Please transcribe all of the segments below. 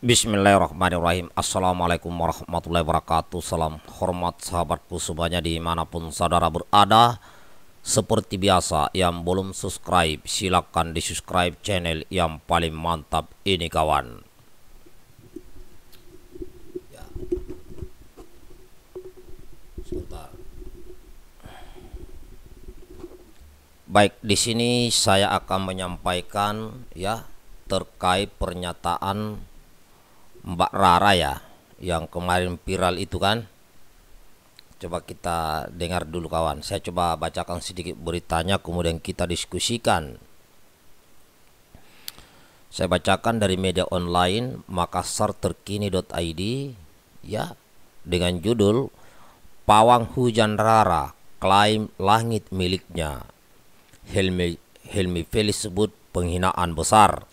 Bismillahirrahmanirrahim Assalamualaikum warahmatullahi wabarakatuh Salam hormat sahabatku semuanya dimanapun saudara berada Seperti biasa yang belum subscribe silahkan di subscribe channel yang paling mantap ini kawan ya. Baik di sini saya akan menyampaikan ya terkait pernyataan Mbak Rara ya yang kemarin viral itu kan coba kita dengar dulu kawan saya coba bacakan sedikit beritanya kemudian kita diskusikan saya bacakan dari media online Makassar terkini.id ya dengan judul Pawang Hujan Rara klaim langit miliknya Helmi Helmi Felis sebut penghinaan besar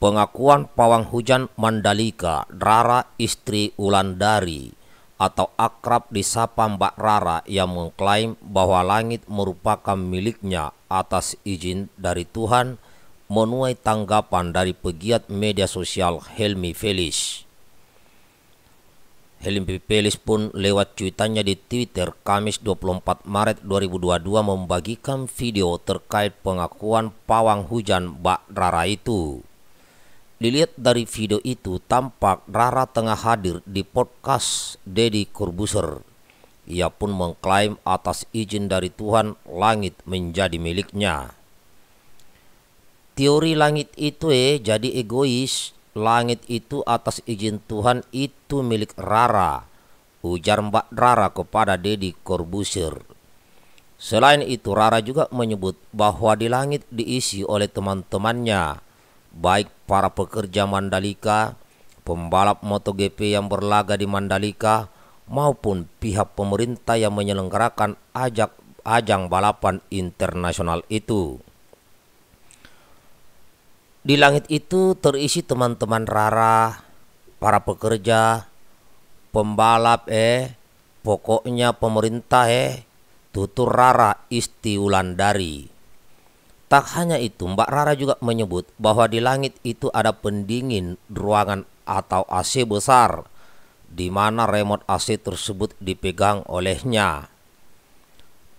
Pengakuan pawang hujan Mandalika, Rara istri Ulandari atau akrab disapa Mbak Rara yang mengklaim bahwa langit merupakan miliknya atas izin dari Tuhan menuai tanggapan dari pegiat media sosial Helmi Felis. Helmi Felis pun lewat cuitannya di Twitter Kamis 24 Maret 2022 membagikan video terkait pengakuan pawang hujan Mbak Rara itu. Dilihat dari video itu tampak Rara tengah hadir di podcast Deddy Corbuzier. Ia pun mengklaim atas izin dari Tuhan langit menjadi miliknya. Teori langit itu eh jadi egois. Langit itu atas izin Tuhan itu milik Rara. Ujar Mbak Rara kepada Deddy Corbuzier. Selain itu Rara juga menyebut bahwa di langit diisi oleh teman-temannya baik para pekerja Mandalika, pembalap MotoGP yang berlaga di Mandalika, maupun pihak pemerintah yang menyelenggarakan ajak ajang balapan internasional itu. Di langit itu terisi teman-teman Rara, para pekerja, pembalap eh, pokoknya pemerintah eh, tutur Rara Istiulandari. dari. Tak hanya itu, Mbak Rara juga menyebut bahwa di langit itu ada pendingin ruangan atau AC besar di mana remote AC tersebut dipegang olehnya.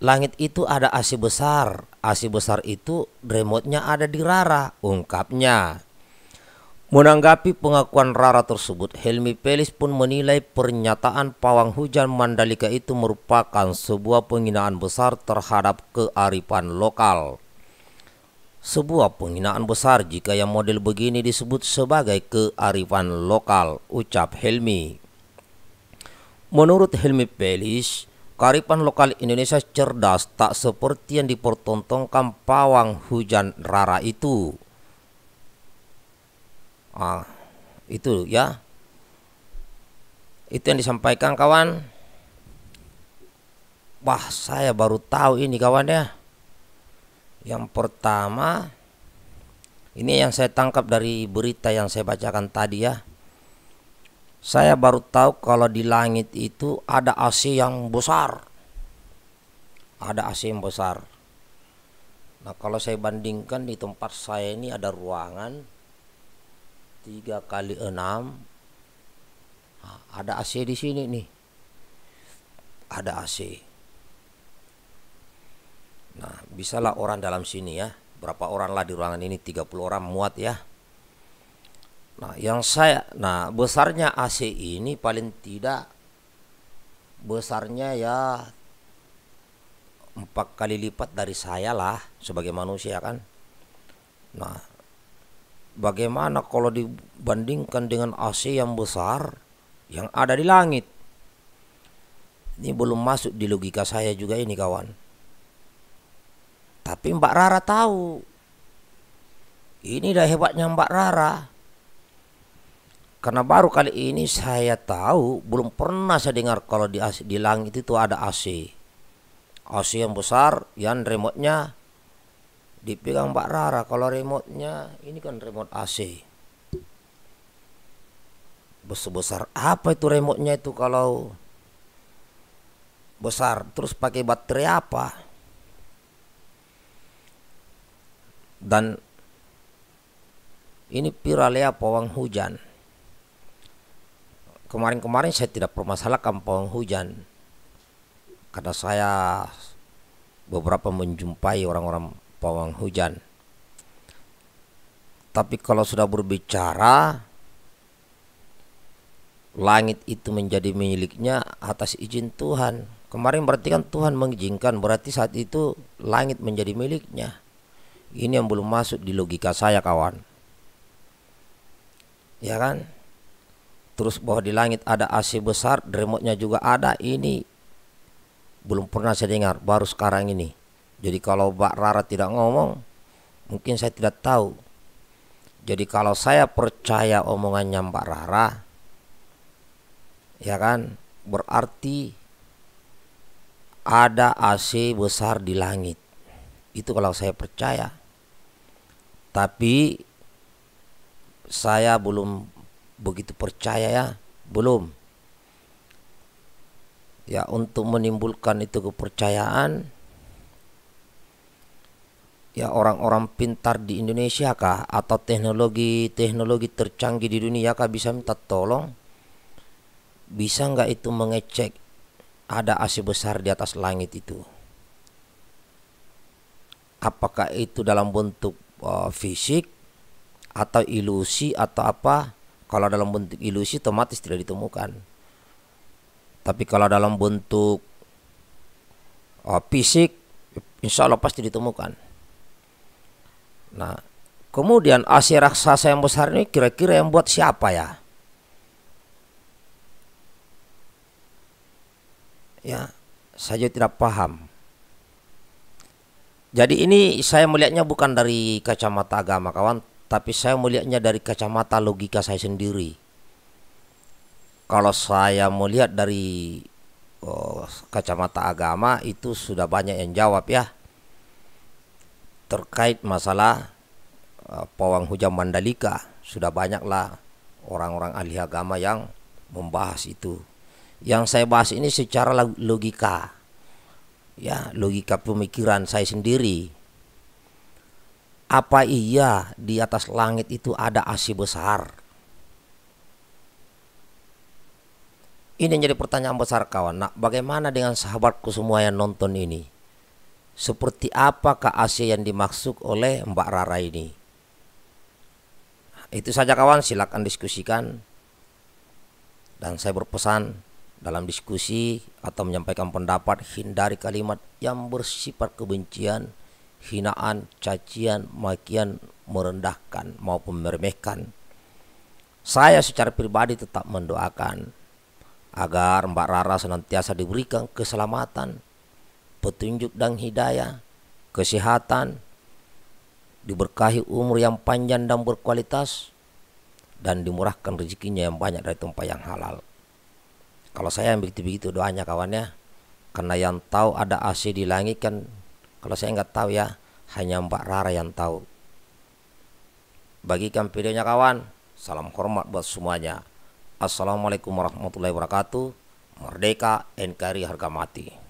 Langit itu ada AC besar. AC besar itu remote-nya ada di Rara, ungkapnya. Menanggapi pengakuan Rara tersebut, Helmi Pelis pun menilai pernyataan pawang hujan Mandalika itu merupakan sebuah penghinaan besar terhadap kearifan lokal. Sebuah penghinaan besar jika yang model begini disebut sebagai kearifan lokal, ucap Helmi. Menurut Helmi Pelis, kearifan lokal Indonesia cerdas tak seperti yang dipertontonkan pawang hujan rara itu. Ah, itu ya. Itu yang disampaikan kawan. Wah, saya baru tahu ini kawan ya. Yang pertama, ini yang saya tangkap dari berita yang saya bacakan tadi ya. Saya baru tahu kalau di langit itu ada AC yang besar. Ada AC yang besar. Nah, kalau saya bandingkan di tempat saya ini ada ruangan 3 kali 6 nah, ada AC di sini nih. Ada AC. Nah, bisalah orang dalam sini ya. Berapa orang lah di ruangan ini? 30 orang muat ya. Nah, yang saya nah besarnya AC ini paling tidak besarnya ya empat kali lipat dari saya lah sebagai manusia kan. Nah, bagaimana kalau dibandingkan dengan AC yang besar yang ada di langit? Ini belum masuk di logika saya juga ini kawan. Tapi Mbak Rara tahu. Ini dah hebatnya Mbak Rara. Karena baru kali ini saya tahu, belum pernah saya dengar kalau di, di langit itu ada AC. AC yang besar, yang remote-nya dipegang Mbak Rara. Kalau remote ini kan remote AC. Besar-besar apa itu remote itu kalau besar terus pakai baterai apa dan ini Piralea pawang hujan. Kemarin-kemarin saya tidak permasalahkan pawang hujan karena saya beberapa menjumpai orang-orang pawang hujan. Tapi kalau sudah berbicara langit itu menjadi miliknya atas izin Tuhan. Kemarin berarti kan Tuhan mengizinkan, berarti saat itu langit menjadi miliknya. Ini yang belum masuk di logika saya kawan. Ya kan? Terus bahwa di langit ada AC besar, remote-nya juga ada. Ini belum pernah saya dengar, baru sekarang ini. Jadi kalau Mbak Rara tidak ngomong, mungkin saya tidak tahu. Jadi kalau saya percaya omongannya Mbak Rara, ya kan, berarti ada AC besar di langit. Itu kalau saya percaya. Tapi saya belum begitu percaya ya, belum. Ya untuk menimbulkan itu kepercayaan ya orang-orang pintar di Indonesia kah atau teknologi-teknologi tercanggih di dunia kah bisa minta tolong? Bisa nggak itu mengecek ada AC besar di atas langit itu? Apakah itu dalam bentuk Eh, fisik atau ilusi atau apa kalau dalam bentuk ilusi otomatis tidak ditemukan tapi kalau dalam bentuk uh, fisik insya Allah pasti ditemukan nah kemudian asir raksasa yang besar ini kira-kira yang buat siapa ya ya saya tidak paham jadi ini saya melihatnya bukan dari kacamata agama kawan, tapi saya melihatnya dari kacamata logika saya sendiri. Kalau saya melihat dari oh, kacamata agama itu sudah banyak yang jawab ya terkait masalah uh, pawang hujan Mandalika sudah banyaklah orang-orang ahli agama yang membahas itu. Yang saya bahas ini secara logika ya logika pemikiran saya sendiri apa iya di atas langit itu ada asi besar ini menjadi jadi pertanyaan besar kawan nah bagaimana dengan sahabatku semua yang nonton ini seperti apa ke AC yang dimaksud oleh Mbak Rara ini itu saja kawan silakan diskusikan dan saya berpesan dalam diskusi atau menyampaikan pendapat hindari kalimat yang bersifat kebencian, hinaan, cacian, makian, merendahkan maupun meremehkan. Saya secara pribadi tetap mendoakan agar Mbak Rara senantiasa diberikan keselamatan, petunjuk dan hidayah, kesehatan, diberkahi umur yang panjang dan berkualitas, dan dimurahkan rezekinya yang banyak dari tempat yang halal. Kalau saya begitu-begitu doanya kawannya. Karena yang tahu ada AC di langit kan kalau saya nggak tahu ya hanya Mbak Rara yang tahu. Bagikan videonya kawan. Salam hormat buat semuanya. Assalamualaikum warahmatullahi wabarakatuh. Merdeka NKRI harga mati.